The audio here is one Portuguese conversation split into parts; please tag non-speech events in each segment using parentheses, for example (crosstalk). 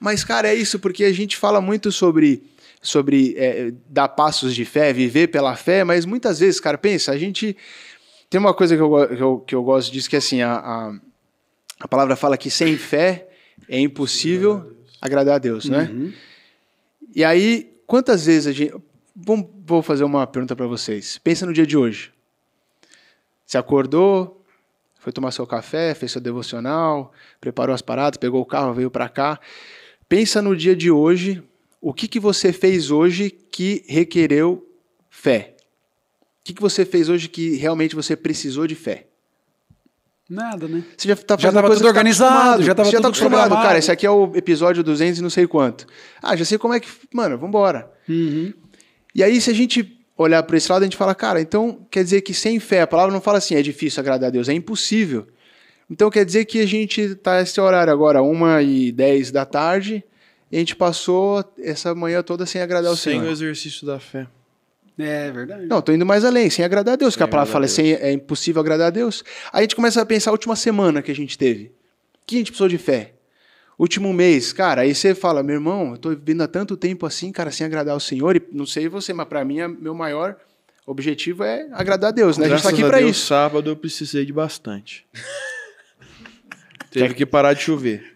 Mas, cara, é isso, porque a gente fala muito sobre sobre é, dar passos de fé, viver pela fé, mas muitas vezes, cara, pensa, a gente. Tem uma coisa que eu, que eu, que eu gosto disso, que é assim, a, a, a, palavra fala que sem fé é impossível agradar a Deus, agradar a Deus né? Uhum. E aí, quantas vezes a gente. Bom, vou fazer uma pergunta para vocês. Pensa no dia de hoje. Você acordou, foi tomar seu café, fez seu devocional, preparou as paradas, pegou o carro, veio para cá. Pensa no dia de hoje, o que, que você fez hoje que requereu fé? O que, que você fez hoje que realmente você precisou de fé? Nada, né? Você já tá fazendo já tudo tá organizado, já estava tá acostumado, programado. cara. Esse aqui é o episódio 200 e não sei quanto. Ah, já sei como é que, mano, vambora. Uhum. E aí se a gente olhar para esse lado, a gente fala, cara, então quer dizer que sem fé, a palavra não fala assim, é difícil agradar a Deus, é impossível. Então quer dizer que a gente está esse horário agora, 1 e 10 da tarde, e a gente passou essa manhã toda sem agradar o sem Senhor. Sem o exercício da fé. É verdade. Não, tô indo mais além, sem agradar a Deus, sem que a palavra fala, sem, é impossível agradar a Deus. Aí a gente começa a pensar a última semana que a gente teve. que a gente precisou de fé? Último mês, cara, aí você fala, meu irmão, eu tô vivendo há tanto tempo assim, cara, sem agradar ao Senhor, e não sei você, mas para mim, meu maior objetivo é agradar a Deus, né? Graças a gente tá aqui para isso. sábado eu precisei de bastante. (laughs) Teve que parar de chover.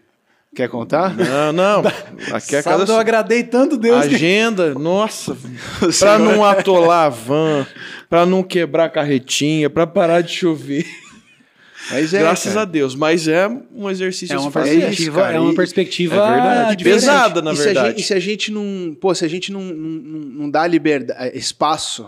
Quer contar? Não, não. (laughs) Aqui é Sábado cada... eu agradei tanto Deus. Agenda, que... nossa. (laughs) para não atolar a van, para não quebrar a carretinha, para parar de chover. Mas é, Graças cara. a Deus, mas é um exercício. É uma perspectiva, cara. é uma perspectiva é pesada, na e verdade. Gente, e se a gente não, pô, se a gente não, não, não dá liberdade, é, espaço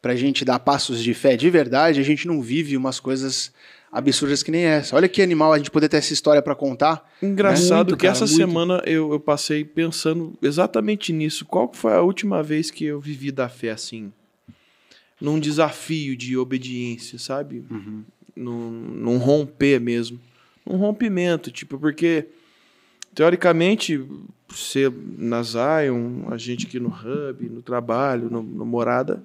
para a gente dar passos de fé de verdade, a gente não vive umas coisas absurdas que nem essa. Olha que animal a gente poder ter essa história para contar. Né? Engraçado que cara, essa muito. semana eu, eu, passei pensando exatamente nisso. Qual foi a última vez que eu vivi da fé assim? Num desafio de obediência, sabe? Uhum. Num, num romper mesmo. Um rompimento, tipo, porque teoricamente, ser na Zion, a gente aqui no Hub, no trabalho, no, no Morada,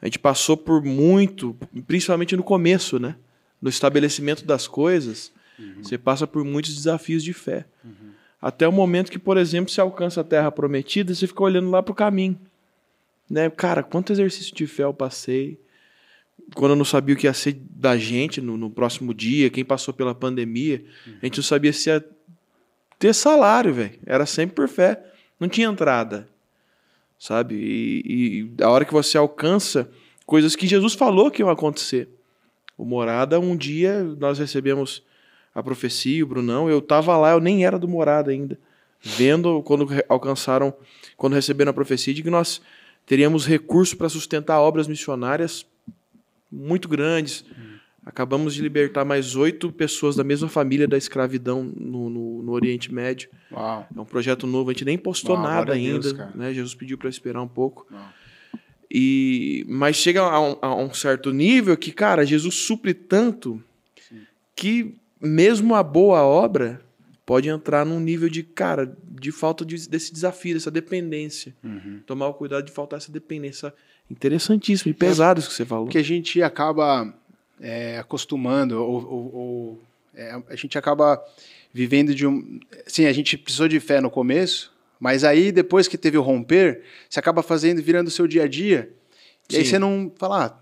a gente passou por muito, principalmente no começo, né? no estabelecimento das coisas, uhum. você passa por muitos desafios de fé. Uhum. Até o momento que, por exemplo, você alcança a terra prometida, você fica olhando lá para o caminho. Né? Cara, quanto exercício de fé eu passei. Quando eu não sabia o que ia ser da gente no, no próximo dia, quem passou pela pandemia, uhum. a gente não sabia se ia ter salário, velho. Era sempre por fé. Não tinha entrada. Sabe? E, e a hora que você alcança coisas que Jesus falou que iam acontecer o Morada, um dia nós recebemos a profecia, o Brunão, eu tava lá, eu nem era do Morada ainda, vendo quando alcançaram, quando receberam a profecia de que nós teríamos recurso para sustentar obras missionárias muito grandes. Hum. Acabamos de libertar mais oito pessoas da mesma família da escravidão no, no, no Oriente Médio. Uau. É um projeto novo, a gente nem postou Uau, nada ainda. Deus, né? Jesus pediu para esperar um pouco. Uau. E, mas chega a um, a um certo nível que, cara, Jesus supre tanto Sim. que mesmo a boa obra pode entrar num nível de, cara, de falta de, desse desafio, dessa dependência. Uhum. Tomar o cuidado de faltar essa dependência. Interessantíssimo e é pesado isso que você falou. que a gente acaba é, acostumando, ou, ou, ou é, a gente acaba vivendo de um. Sim, a gente precisou de fé no começo, mas aí, depois que teve o romper, você acaba fazendo, virando o seu dia a dia. E aí você não fala, ah,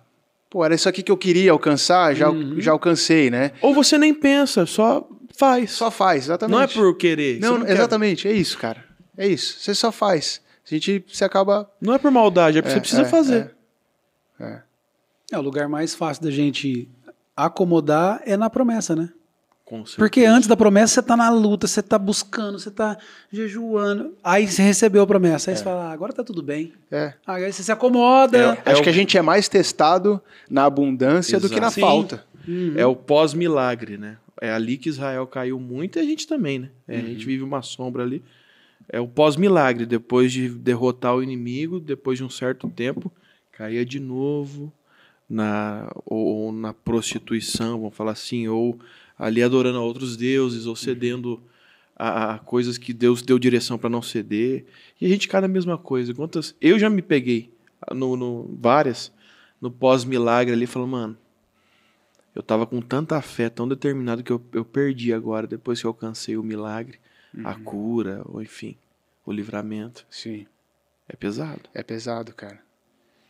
pô, era isso aqui que eu queria alcançar, já, uhum. já alcancei, né? Ou você nem pensa, só faz. Só faz, exatamente. Não é por querer. Não, não exatamente, quer. é isso, cara. É isso. Você só faz. A gente se acaba. Não é por maldade, é porque é, você precisa é, fazer. É, é. é, o lugar mais fácil da gente acomodar é na promessa, né? Porque antes da promessa você está na luta, você está buscando, você está jejuando. Aí você recebeu a promessa, aí é. você fala, ah, agora está tudo bem. É. Aí você se acomoda. É, acho o... É que a gente é mais testado na abundância Exato. do que na Sim. falta. Uhum. É o pós-milagre, né? É ali que Israel caiu muito e a gente também, né? Uhum. A gente uhum. vive uma sombra ali. É o pós-milagre, depois de derrotar o inimigo, depois de um certo tempo, caía de novo na ou, ou na prostituição, vamos falar assim, ou ali adorando a outros deuses ou uhum. cedendo a, a coisas que Deus deu direção para não ceder. E a gente cai na mesma coisa. Quantas eu já me peguei no, no várias no pós-milagre ali falando, mano, eu tava com tanta fé, tão determinado que eu, eu perdi agora depois que eu alcancei o milagre, uhum. a cura, ou enfim, o livramento. Sim. É pesado. É pesado, cara.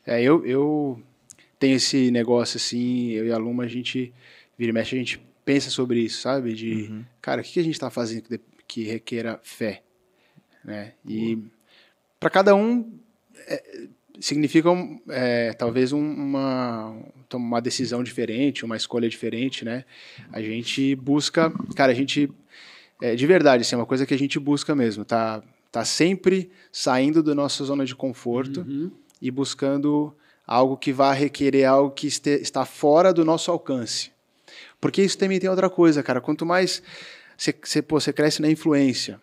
É, eu, eu tenho esse negócio assim, eu e a Luma, a gente, vira e mexe, a gente pensa sobre isso, sabe? De, uhum. cara, o que a gente está fazendo que, que requeira fé? Né? E uhum. para cada um é, significa é, talvez uma então, uma decisão diferente, uma escolha diferente, né? A gente busca, cara, a gente é, de verdade, assim, é uma coisa que a gente busca mesmo, tá? Tá sempre saindo da nossa zona de conforto uhum. e buscando algo que vá requerer algo que este, está fora do nosso alcance. Porque isso também tem outra coisa, cara. Quanto mais você cresce na influência,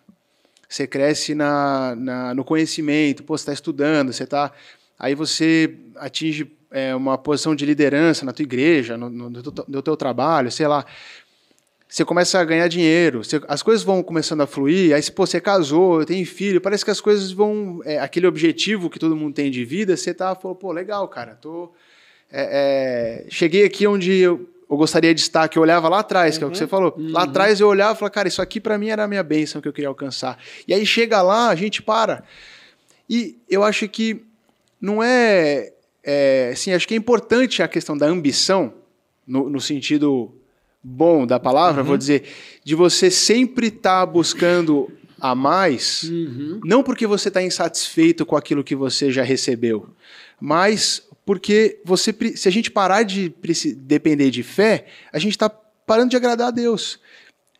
você cresce na, na, no conhecimento, pô, você está estudando, você está. Aí você atinge é, uma posição de liderança na tua igreja, no, no, no, teu, no, teu trabalho, sei lá. Você começa a ganhar dinheiro, você, as coisas vão começando a fluir, aí pô, você casou, tem filho, parece que as coisas vão. É, aquele objetivo que todo mundo tem de vida, você tá, falou, pô legal, cara, tô. É, é cheguei aqui onde eu eu gostaria de estar, que eu olhava lá atrás, uhum. que é o que você uhum. falou. Uhum. Lá atrás eu olhava e falava, cara, isso aqui para mim era a minha bênção que eu queria alcançar. E aí chega lá, a gente para. E eu acho que não é. é assim, acho que é importante a questão da ambição, no, no sentido bom da palavra, uhum. vou dizer, de você sempre estar tá buscando a mais, uhum. não porque você está insatisfeito com aquilo que você já recebeu, mas porque você, se a gente parar de depender de fé, a gente está parando de agradar a Deus.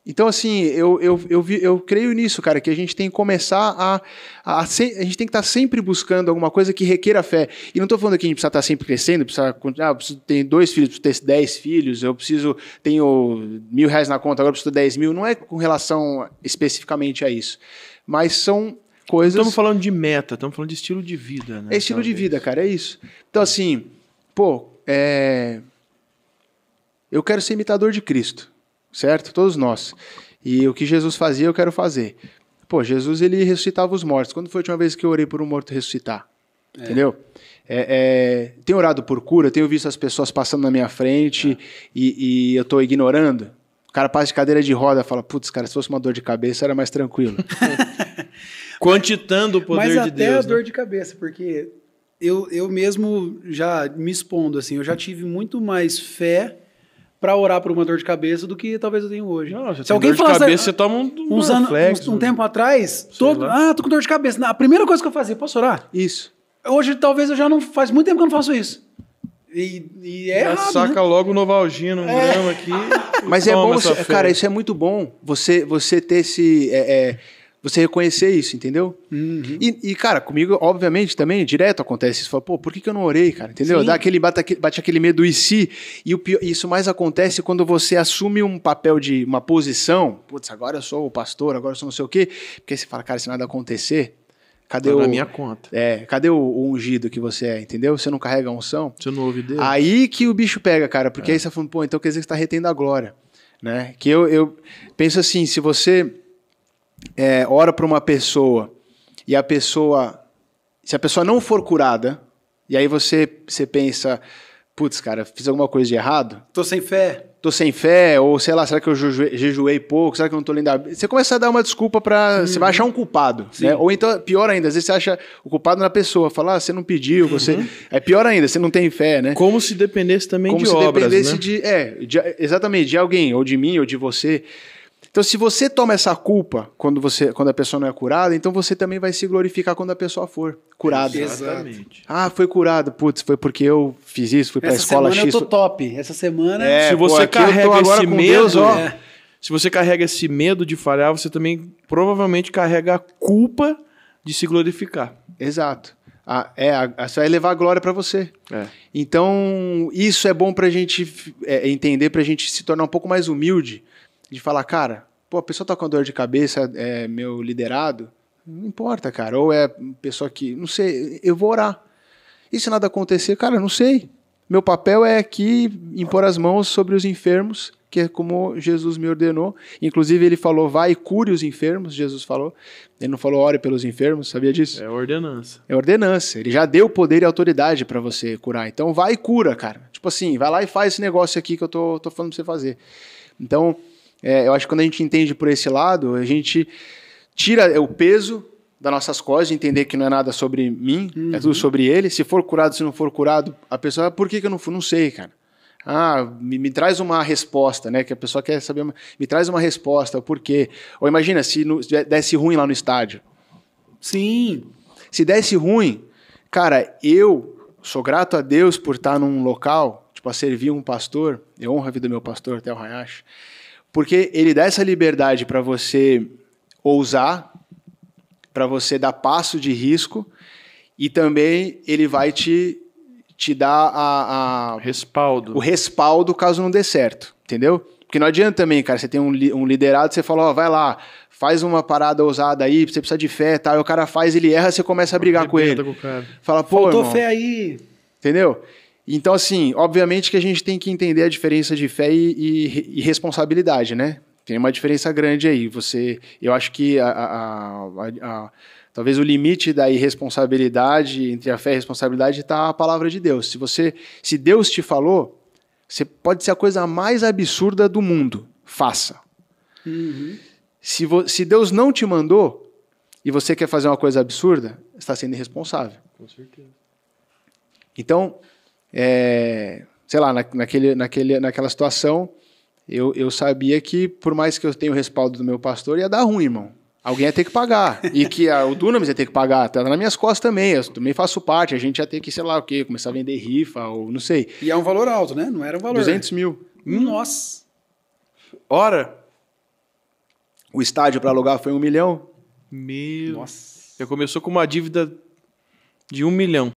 Então, assim, eu, eu, eu, eu creio nisso, cara, que a gente tem que começar a. A, a gente tem que estar tá sempre buscando alguma coisa que requeira fé. E não estou falando que a gente precisa estar tá sempre crescendo, precisa continuar. Ah, preciso ter dois filhos, preciso ter dez filhos, eu preciso. Tenho mil reais na conta, agora preciso ter dez mil. Não é com relação especificamente a isso. Mas são coisas. Estamos falando de meta, estamos falando de estilo de vida, né? É estilo Talvez. de vida, cara, é isso. Então, assim, pô, é... eu quero ser imitador de Cristo, certo? Todos nós. E o que Jesus fazia, eu quero fazer. Pô, Jesus, ele ressuscitava os mortos. Quando foi a última vez que eu orei por um morto ressuscitar? É. Entendeu? É, é, tenho orado por cura, tenho visto as pessoas passando na minha frente é. e, e eu estou ignorando. O cara passa de cadeira de roda e fala: Putz, cara, se fosse uma dor de cabeça era mais tranquilo. (laughs) Quantitando o poder Mas de Deus. Mas até a né? dor né? de cabeça, porque eu, eu mesmo já me expondo, assim, eu já tive muito mais fé para orar por uma dor de cabeça do que talvez eu tenho hoje. Não, Se alguém de cabeça, você ah, toma um, uns anos, um, um né? tempo atrás, todo, ah, tô com dor de cabeça. A primeira coisa que eu fazia, posso orar? Isso. Hoje talvez eu já não faz muito tempo que eu não faço isso. E, e é já errado, saca né? logo o Novalgina, um é. grama aqui. (laughs) Mas é bom, você, cara, isso é muito bom. Você você ter esse é, é, você reconhecer isso, entendeu? Uhum. E, e, cara, comigo, obviamente, também, direto acontece isso. Fala, pô, por que, que eu não orei, cara? Entendeu? Dá aquele, bate, bate aquele medo e si. E o pior, isso mais acontece quando você assume um papel de uma posição. Putz, agora eu sou o pastor, agora eu sou não sei o quê. Porque você fala, cara, se nada acontecer, Cadê o, na minha conta. É, cadê o, o, ungido que você é, entendeu? Você não carrega a unção. Você não ouve Deus. Aí que o bicho pega, cara, porque é. aí você tá fala, pô, então quer dizer que você está retendo a glória, né? Que eu, eu penso assim, se você é, ora para uma pessoa e a pessoa. Se a pessoa não for curada, e aí você, você pensa, putz, cara, fiz alguma coisa de errado? Tô sem fé. Tô sem fé, ou sei lá, será que eu jejuei, jejuei pouco? Será que eu não tô lendo a Você começa a dar uma desculpa para Você vai uhum. achar um culpado. Né? Ou então, pior ainda, às vezes você acha o culpado na pessoa. falar ah, você não pediu, você. Uhum. É pior ainda, você não tem fé, né? Como se dependesse também Como de obras. Como se dependesse né? de. É, de, exatamente, de alguém, ou de mim, ou de você. Então, se você toma essa culpa quando, você, quando a pessoa não é curada, então você também vai se glorificar quando a pessoa for curada. Exatamente. Ah, foi curado. Putz, foi porque eu fiz isso, fui pra a escola X. Essa semana eu tô top. Essa semana... É, se você pô, carrega esse medo... Deus, ó, é. Se você carrega esse medo de falhar, você também provavelmente carrega a culpa de se glorificar. Exato. A, ah, é, a, a, você vai levar a glória para você. É. Então, isso é bom para a gente é, entender, para a gente se tornar um pouco mais humilde de falar, cara, pô, a pessoa tá com dor de cabeça, é meu liderado, não importa, cara, ou é pessoa que, não sei, eu vou orar. E se nada acontecer, cara, não sei. Meu papel é aqui impor as mãos sobre os enfermos, que é como Jesus me ordenou. Inclusive, ele falou: vai e cure os enfermos, Jesus falou. Ele não falou ore pelos enfermos, sabia disso? É ordenança. É ordenança. Ele já deu poder e autoridade para você curar. Então, vai e cura, cara. Tipo assim, vai lá e faz esse negócio aqui que eu tô, tô falando pra você fazer. Então, é, eu acho que quando a gente entende por esse lado, a gente tira o peso das nossas costas, entender que não é nada sobre mim, uhum. é tudo uhum. sobre ele. Se for curado, se não for curado, a pessoa, por que, que eu não fui? Não sei, cara. Ah, me, me, traz uma resposta, né? Que a pessoa quer saber, me traz uma resposta, por quê? Ou imagina se no, desse ruim lá no estádio. Sim. Se desse ruim, cara, eu sou grato a Deus por estar num local, tipo, a servir um pastor, eu honro a vida do meu pastor, até o Hayashi. Porque ele dá essa liberdade para você ousar, para você dar passo de risco, e também ele vai te, te dar a, a respaldo. o respaldo caso não dê certo, entendeu? Porque não adianta também, cara, você tem um, um liderado, você fala, ó, oh, vai lá, faz uma parada ousada aí, você precisa de fé tal. Tá? E o cara faz, ele erra, você começa a brigar com ele. Com Fala, pô. Faltou irmão, fé aí. Entendeu? Então, assim, obviamente que a gente tem que entender a diferença de fé e, e, e responsabilidade, né? Tem uma diferença grande aí. Você, eu acho que a, a, a, talvez o limite da irresponsabilidade entre a fé e a responsabilidade está a palavra de Deus. Se você, se Deus te falou, você pode ser a coisa mais absurda do mundo. Faça. Uhum. Se, vo, se Deus não te mandou e você quer fazer uma coisa absurda, está sendo irresponsável. Com certeza. Então, é, sei lá, na, naquele, naquele, naquela situação, eu, eu sabia que, por mais que eu tenha o respaldo do meu pastor, ia dar ruim, irmão. Alguém ia ter que pagar. E que a, o Dunamis ia ter que pagar. Tá nas minhas costas também. Eu também faço parte. A gente ia ter que, sei lá o quê, começar a vender rifa ou não sei. E é um valor alto, né? Não era um valor. 200 mil. Hum. Nossa! Ora! O estádio para alugar foi um milhão. Meu. Nossa. Já começou com uma dívida de um milhão.